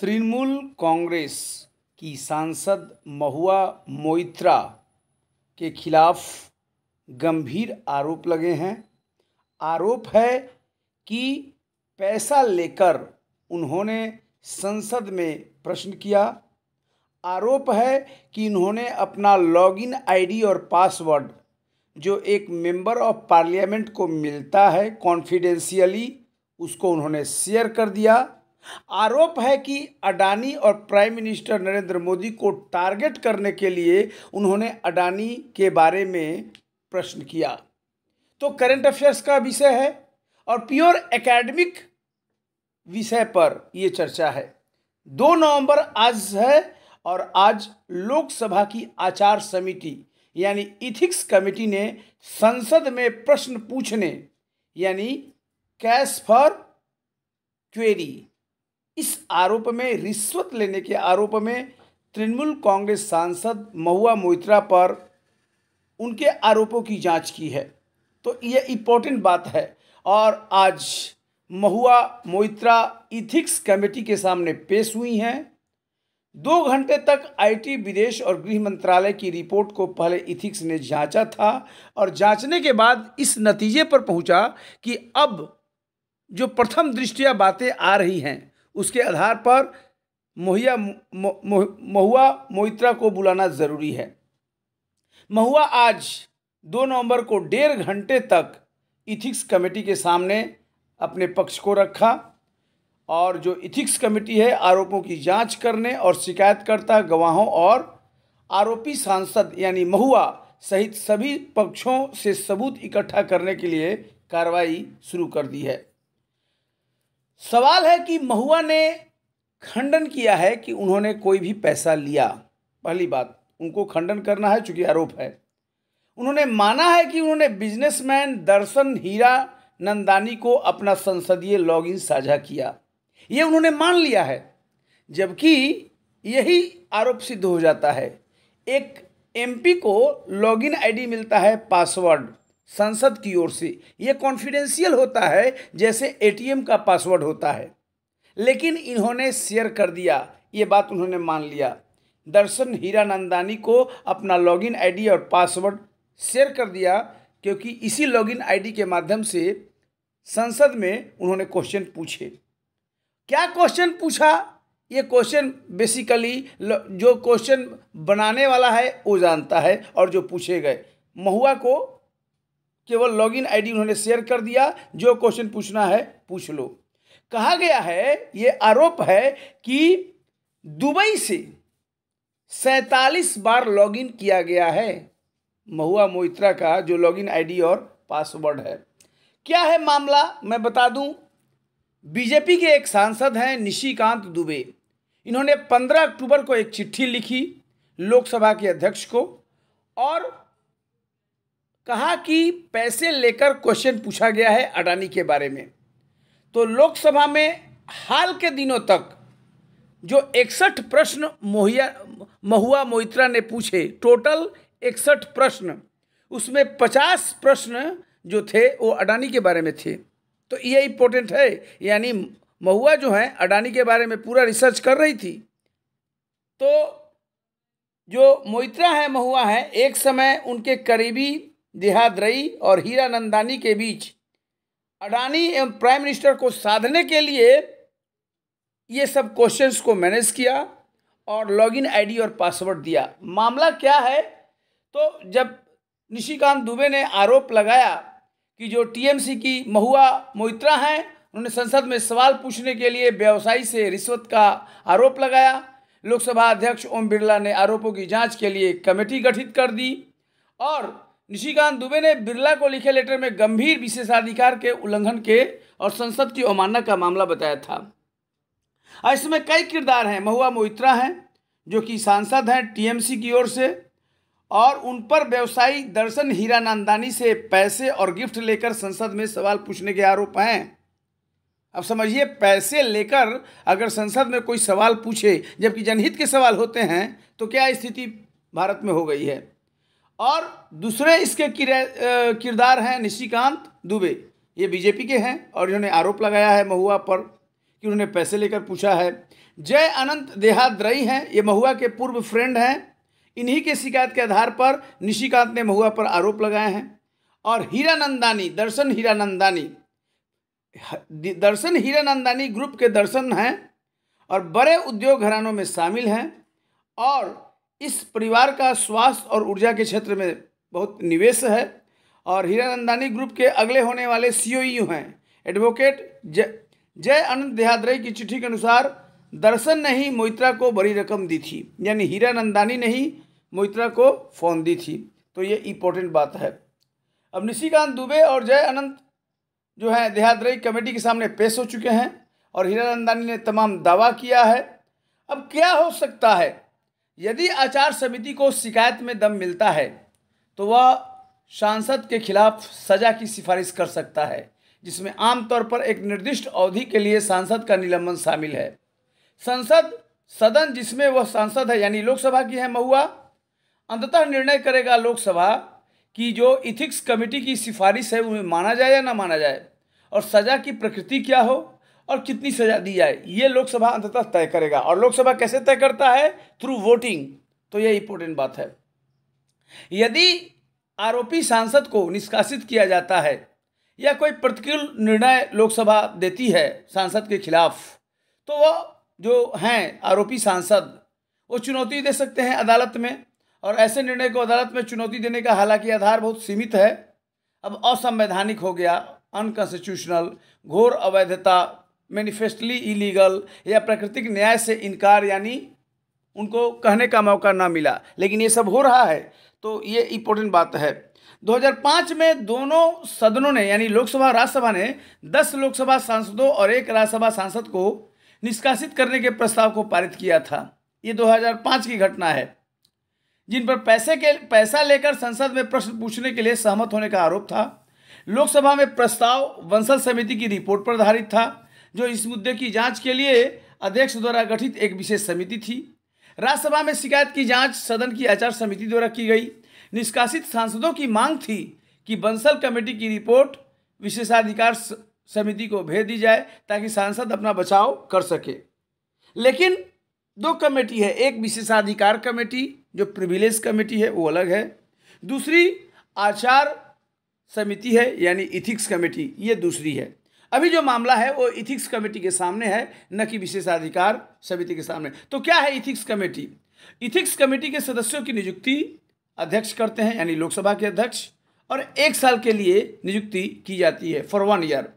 तृणमूल कांग्रेस की सांसद महुआ मोइत्रा के खिलाफ गंभीर आरोप लगे हैं आरोप है कि पैसा लेकर उन्होंने संसद में प्रश्न किया आरोप है कि इन्होंने अपना लॉगिन आईडी और पासवर्ड जो एक मेंबर ऑफ पार्लियामेंट को मिलता है कॉन्फिडेंशियली उसको उन्होंने शेयर कर दिया आरोप है कि अडानी और प्राइम मिनिस्टर नरेंद्र मोदी को टारगेट करने के लिए उन्होंने अडानी के बारे में प्रश्न किया तो करंट अफेयर्स का विषय है और प्योर एकेडमिक विषय पर ये चर्चा है दो नवंबर आज है और आज लोकसभा की आचार समिति यानी इथिक्स कमेटी ने संसद में प्रश्न पूछने यानी कैश फॉर क्वेरी इस आरोप में रिश्वत लेने के आरोप में तृणमूल कांग्रेस सांसद महुआ मोइत्रा पर उनके आरोपों की जांच की है तो ये इम्पोर्टेंट बात है और आज महुआ मोइत्रा इथिक्स कमेटी के सामने पेश हुई हैं दो घंटे तक आईटी विदेश और गृह मंत्रालय की रिपोर्ट को पहले इथिक्स ने जांचा था और जांचने के बाद इस नतीजे पर पहुंचा कि अब जो प्रथम दृष्टिया बातें आ रही हैं उसके आधार पर मोहिया महुआ मोहित्रा को बुलाना ज़रूरी है महुआ आज दो नवंबर को डेढ़ घंटे तक इथिक्स कमेटी के सामने अपने पक्ष को रखा और जो इथिक्स कमेटी है आरोपों की जांच करने और शिकायतकर्ता गवाहों और आरोपी सांसद यानी महुआ सहित सभी पक्षों से सबूत इकट्ठा करने के लिए कार्रवाई शुरू कर दी है सवाल है कि महुआ ने खंडन किया है कि उन्होंने कोई भी पैसा लिया पहली बात उनको खंडन करना है चूंकि आरोप है उन्होंने माना है कि उन्होंने बिजनेसमैन दर्शन हीरा नंदानी को अपना संसदीय लॉगिन साझा किया ये उन्होंने मान लिया है जबकि यही आरोप सिद्ध हो जाता है एक एमपी को लॉगिन आईडी मिलता है पासवर्ड संसद की ओर से ये कॉन्फिडेंशियल होता है जैसे एटीएम का पासवर्ड होता है लेकिन इन्होंने शेयर कर दिया ये बात उन्होंने मान लिया दर्शन हीरा नंदानी को अपना लॉगिन आईडी और पासवर्ड शेयर कर दिया क्योंकि इसी लॉगिन आईडी के माध्यम से संसद में उन्होंने क्वेश्चन पूछे क्या क्वेश्चन पूछा ये क्वेश्चन बेसिकली जो क्वेश्चन बनाने वाला है वो जानता है और जो पूछे गए महुआ को केवल लॉगिन आईडी उन्होंने शेयर कर दिया जो क्वेश्चन पूछना है पूछ लो कहा गया है ये आरोप है कि दुबई से सैतालीस बार लॉगिन किया गया है महुआ मोइत्रा का जो लॉगिन आईडी और पासवर्ड है क्या है मामला मैं बता दूं बीजेपी के एक सांसद हैं निशिकांत दुबे इन्होंने 15 अक्टूबर को एक चिट्ठी लिखी लोकसभा के अध्यक्ष को और कहा कि पैसे लेकर क्वेश्चन पूछा गया है अडानी के बारे में तो लोकसभा में हाल के दिनों तक जो इकसठ प्रश्न मोहिया महुआ मोहित्रा ने पूछे टोटल इकसठ प्रश्न उसमें पचास प्रश्न जो थे वो अडानी के बारे में थे तो ये इम्पोर्टेंट है यानी महुआ जो है अडानी के बारे में पूरा रिसर्च कर रही थी तो जो मोइत्रा है महुआ है एक समय उनके करीबी देहाद्रई और हीरा नंदानी के बीच अडानी एवं प्राइम मिनिस्टर को साधने के लिए ये सब क्वेश्चंस को मैनेज किया और लॉगिन आईडी और पासवर्ड दिया मामला क्या है तो जब निशिकांत दुबे ने आरोप लगाया कि जो टीएमसी की महुआ मोइत्रा हैं उन्होंने संसद में सवाल पूछने के लिए व्यवसायी से रिश्वत का आरोप लगाया लोकसभा अध्यक्ष ओम बिरला ने आरोपों की जांच के लिए कमेटी गठित कर दी और निशिकांत दुबे ने बिरला को लिखे लेटर में गंभीर विशेषाधिकार के उल्लंघन के और संसद की अवमानना का मामला बताया था इसमें कई किरदार हैं महुआ मोहित्रा हैं जो कि सांसद हैं टीएमसी की ओर से और उन पर व्यवसायी दर्शन हीरा नंदानी से पैसे और गिफ्ट लेकर संसद में सवाल पूछने के आरोप हैं अब समझिए पैसे लेकर अगर संसद में कोई सवाल पूछे जबकि जनहित के सवाल होते हैं तो क्या स्थिति भारत में हो गई है और दूसरे इसके किरदार हैं निशिकांत दुबे ये बीजेपी के हैं और इन्होंने आरोप लगाया है महुआ पर कि उन्होंने पैसे लेकर पूछा है जय अनंत देहाद्रई हैं ये महुआ के पूर्व फ्रेंड हैं इन्हीं के शिकायत के आधार पर निशिकांत ने महुआ पर आरोप लगाए हैं और हीरानंदानी दर्शन हीरानंदानी दर्शन हीरानंदानी ग्रुप के दर्शन हैं और बड़े उद्योग घरानों में शामिल हैं और इस परिवार का स्वास्थ्य और ऊर्जा के क्षेत्र में बहुत निवेश है और हीरा नंदानी ग्रुप के अगले होने वाले सीओयू e हैं एडवोकेट जय जय अनंत देहाद्रय की चिट्ठी के अनुसार दर्शन ने ही मोइत्रा को बड़ी रकम दी थी यानी हीरा नंदानी ने ही मोइत्रा को फोन दी थी तो ये इम्पोर्टेंट बात है अब निशिकांत दुबे और जय अनंत जो है देहाद्रय कमेटी के सामने पेश हो चुके हैं और नंदानी ने तमाम दावा किया है अब क्या हो सकता है यदि आचार समिति को शिकायत में दम मिलता है तो वह सांसद के खिलाफ सजा की सिफारिश कर सकता है जिसमें आमतौर पर एक निर्दिष्ट अवधि के लिए सांसद का निलंबन शामिल है संसद सदन जिसमें वह सांसद है यानी लोकसभा की है महुआ अंततः निर्णय करेगा लोकसभा कि जो इथिक्स कमेटी की सिफारिश है उन्हें माना जाए या ना माना जाए और सजा की प्रकृति क्या हो और कितनी सजा दी जाए ये लोकसभा अंततः तय करेगा और लोकसभा कैसे तय करता है थ्रू वोटिंग तो ये इंपॉर्टेंट बात है यदि आरोपी सांसद को निष्कासित किया जाता है या कोई प्रतिकूल निर्णय लोकसभा देती है सांसद के खिलाफ तो वह जो हैं आरोपी सांसद वो चुनौती दे सकते हैं अदालत में और ऐसे निर्णय को अदालत में चुनौती देने का हालांकि आधार बहुत सीमित है अब असंवैधानिक हो गया अनकॉन्स्टिट्यूशनल घोर अवैधता मैनिफेस्टली इलीगल या प्राकृतिक न्याय से इनकार यानी उनको कहने का मौका ना मिला लेकिन ये सब हो रहा है तो ये इम्पोर्टेंट बात है 2005 में दोनों सदनों ने यानी लोकसभा राज्यसभा ने 10 लोकसभा सांसदों और एक राज्यसभा सांसद को निष्कासित करने के प्रस्ताव को पारित किया था ये 2005 की घटना है जिन पर पैसे के पैसा लेकर संसद में प्रश्न पूछने के लिए सहमत होने का आरोप था लोकसभा में प्रस्ताव वंशज समिति की रिपोर्ट पर आधारित था जो इस मुद्दे की जांच के लिए अध्यक्ष द्वारा गठित एक विशेष समिति थी राज्यसभा में शिकायत की जांच सदन की आचार समिति द्वारा की गई निष्कासित सांसदों की मांग थी कि बंसल कमेटी की रिपोर्ट विशेषाधिकार समिति को भेज दी जाए ताकि सांसद अपना बचाव कर सके लेकिन दो कमेटी है एक विशेषाधिकार कमेटी जो प्रिविलेज कमेटी है वो अलग है दूसरी आचार समिति है यानी इथिक्स कमेटी ये दूसरी है अभी जो मामला है वो इथिक्स कमेटी के सामने है न कि विशेषाधिकार समिति के सामने तो क्या है इथिक्स कमेटी इथिक्स कमेटी के सदस्यों की नियुक्ति अध्यक्ष करते हैं यानी लोकसभा के अध्यक्ष और एक साल के लिए नियुक्ति की जाती है फॉर वन ईयर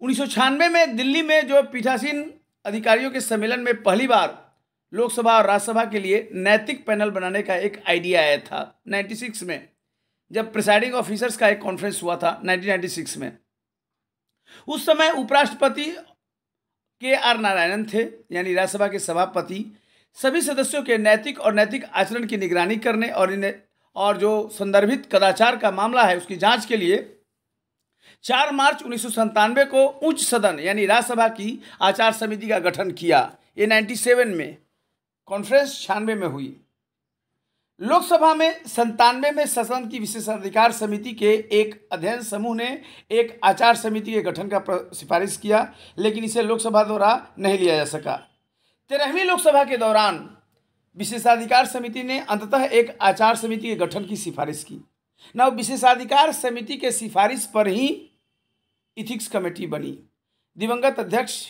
उन्नीस में दिल्ली में जो पीठासीन अधिकारियों के सम्मेलन में पहली बार लोकसभा और राज्यसभा के लिए नैतिक पैनल बनाने का एक आइडिया आया था 96 में जब प्रिसाइडिंग ऑफिसर्स का एक कॉन्फ्रेंस हुआ था 1996 में उस समय उपराष्ट्रपति के आर नारायणन थे यानी राज्यसभा के सभापति सभी सदस्यों के नैतिक और नैतिक आचरण की निगरानी करने और इन्हें और जो संदर्भित कदाचार का मामला है उसकी जांच के लिए चार मार्च उन्नीस को उच्च सदन यानी राज्यसभा की आचार समिति का गठन किया ये 97 में कॉन्फ्रेंस छियानवे में हुई लोकसभा में संतानवे में सदन की विशेषाधिकार समिति के एक अध्ययन समूह ने एक आचार समिति के गठन का सिफारिश किया लेकिन इसे लोकसभा द्वारा नहीं लिया जा सका तेरहवीं लोकसभा के दौरान विशेषाधिकार समिति ने अंततः एक आचार समिति के गठन की सिफारिश की न विशेषाधिकार समिति के सिफारिश पर ही इथिक्स कमेटी बनी दिवंगत अध्यक्ष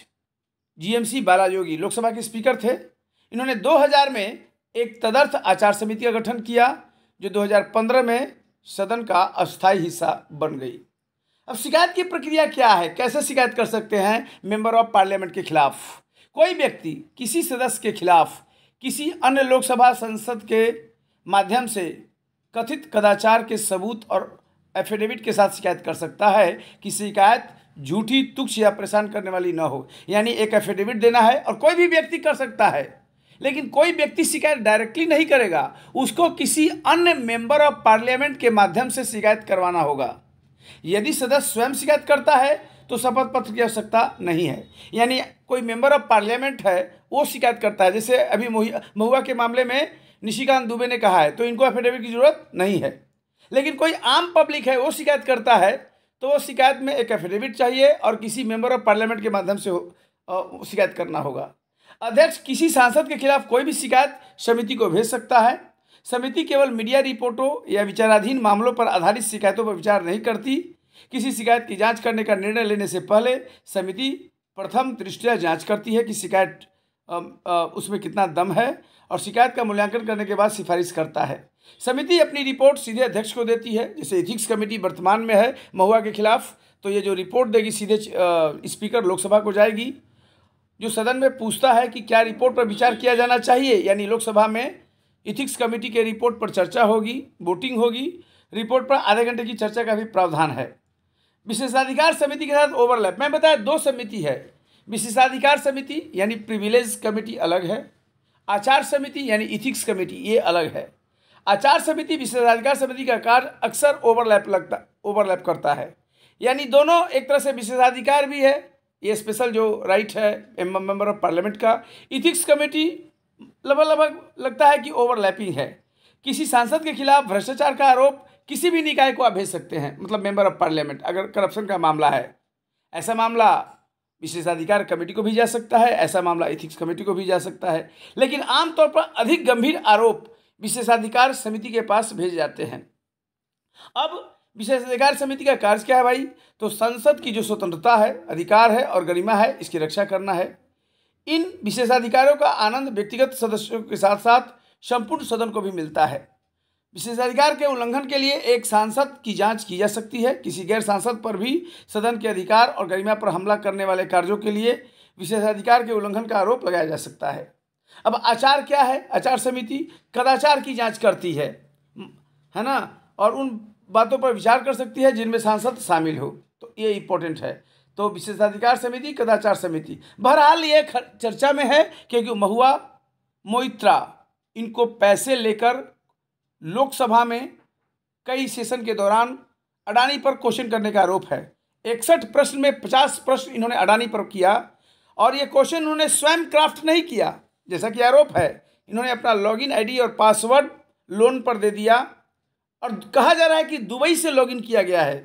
जीएमसी बालायोगी लोकसभा के स्पीकर थे इन्होंने 2000 में एक तदर्थ आचार समिति का गठन किया जो 2015 में सदन का अस्थायी हिस्सा बन गई अब शिकायत की प्रक्रिया क्या है कैसे शिकायत कर सकते हैं मेंबर ऑफ पार्लियामेंट के खिलाफ कोई व्यक्ति किसी सदस्य के खिलाफ किसी अन्य लोकसभा संसद के माध्यम से कथित कदाचार के सबूत और एफिडेविट के साथ शिकायत कर सकता है कि शिकायत झूठी तुक्ष या परेशान करने वाली न हो यानी एक एफिडेविट देना है और कोई भी व्यक्ति कर सकता है लेकिन कोई व्यक्ति शिकायत डायरेक्टली नहीं करेगा उसको किसी अन्य मेंबर ऑफ पार्लियामेंट के माध्यम से शिकायत करवाना होगा यदि सदस्य स्वयं शिकायत करता है तो शपथ पत्र की आवश्यकता नहीं है यानी कोई मेंबर ऑफ पार्लियामेंट है वो शिकायत करता है जैसे अभी महुआ के मामले में निशिकांत दुबे ने कहा है तो इनको एफिडेविट की जरूरत नहीं है लेकिन कोई आम पब्लिक है वो शिकायत करता है तो वो शिकायत में एक एफिडेविट चाहिए और किसी मेंबर ऑफ पार्लियामेंट के माध्यम से शिकायत करना होगा अध्यक्ष किसी सांसद के खिलाफ कोई भी शिकायत समिति को भेज सकता है समिति केवल मीडिया रिपोर्टों या विचाराधीन मामलों पर आधारित शिकायतों पर विचार नहीं करती किसी शिकायत की जांच करने का निर्णय लेने से पहले समिति प्रथम दृष्टिया जांच करती है कि शिकायत उसमें कितना दम है और शिकायत का मूल्यांकन करने के बाद सिफारिश करता है समिति अपनी रिपोर्ट सीधे अध्यक्ष को देती है जैसे एथिक्स कमेटी वर्तमान में है महुआ के खिलाफ तो ये जो रिपोर्ट देगी सीधे स्पीकर लोकसभा को जाएगी जो सदन में पूछता है कि क्या रिपोर्ट पर विचार किया जाना चाहिए यानी लोकसभा में इथिक्स कमेटी के रिपोर्ट पर चर्चा होगी वोटिंग होगी रिपोर्ट पर आधे घंटे की चर्चा का भी प्रावधान है विशेषाधिकार समिति के साथ ओवरलैप मैं बताया दो समिति है विशेषाधिकार समिति यानी प्रिविलेज कमेटी अलग है आचार समिति यानी इथिक्स कमेटी ये अलग है आचार समिति विशेषाधिकार समिति का कार्य अक्सर ओवरलैप लगता ओवरलैप करता है यानी दोनों एक तरह से विशेषाधिकार भी है ये स्पेशल जो राइट है मेंबर ऑफ पार्लियामेंट का इथिक्स कमेटी लगभग लगभग लगता है कि ओवरलैपिंग है किसी सांसद के खिलाफ भ्रष्टाचार का आरोप किसी भी निकाय को आप भेज सकते हैं मतलब मेंबर ऑफ पार्लियामेंट अगर करप्शन का मामला है ऐसा मामला विशेषाधिकार कमेटी को भी जा सकता है ऐसा मामला इथिक्स कमेटी को भी जा सकता है लेकिन आमतौर पर अधिक गंभीर आरोप विशेषाधिकार समिति के पास भेज जाते हैं अब विशेषाधिकार समिति का कार्य क्या है भाई तो संसद की जो स्वतंत्रता है अधिकार है और गरिमा है इसकी रक्षा करना है इन विशेषाधिकारों का आनंद व्यक्तिगत सदस्यों के साथ साथ संपूर्ण सदन को भी मिलता है विशेषाधिकार के उल्लंघन के लिए एक सांसद की जांच की जा सकती है किसी गैर सांसद पर भी सदन के अधिकार और गरिमा पर हमला करने वाले कार्यों के लिए विशेषाधिकार के उल्लंघन का आरोप लगाया जा सकता है अब आचार क्या है आचार समिति कदाचार की जांच करती है है ना और उन बातों पर विचार कर सकती है जिनमें सांसद शामिल हो तो ये इंपॉर्टेंट है तो विशेषाधिकार समिति कदाचार समिति बहरहाल ये चर्चा में है क्योंकि महुआ मोइत्रा इनको पैसे लेकर लोकसभा में कई सेशन के दौरान अडानी पर क्वेश्चन करने का आरोप है इकसठ प्रश्न में पचास प्रश्न इन्होंने अडानी पर किया और ये क्वेश्चन उन्होंने स्वयं क्राफ्ट नहीं किया जैसा कि आरोप है इन्होंने अपना लॉगिन आईडी और पासवर्ड लोन पर दे दिया और कहा जा रहा है कि दुबई से लॉगिन किया गया है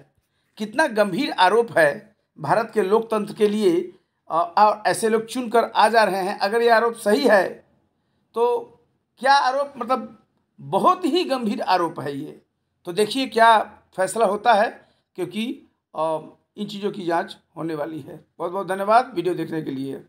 कितना गंभीर आरोप है भारत के लोकतंत्र के लिए और ऐसे लोग चुन कर आ जा रहे हैं अगर ये आरोप सही है तो क्या आरोप मतलब बहुत ही गंभीर आरोप है ये तो देखिए क्या फैसला होता है क्योंकि इन चीज़ों की जांच होने वाली है बहुत बहुत धन्यवाद वीडियो देखने के लिए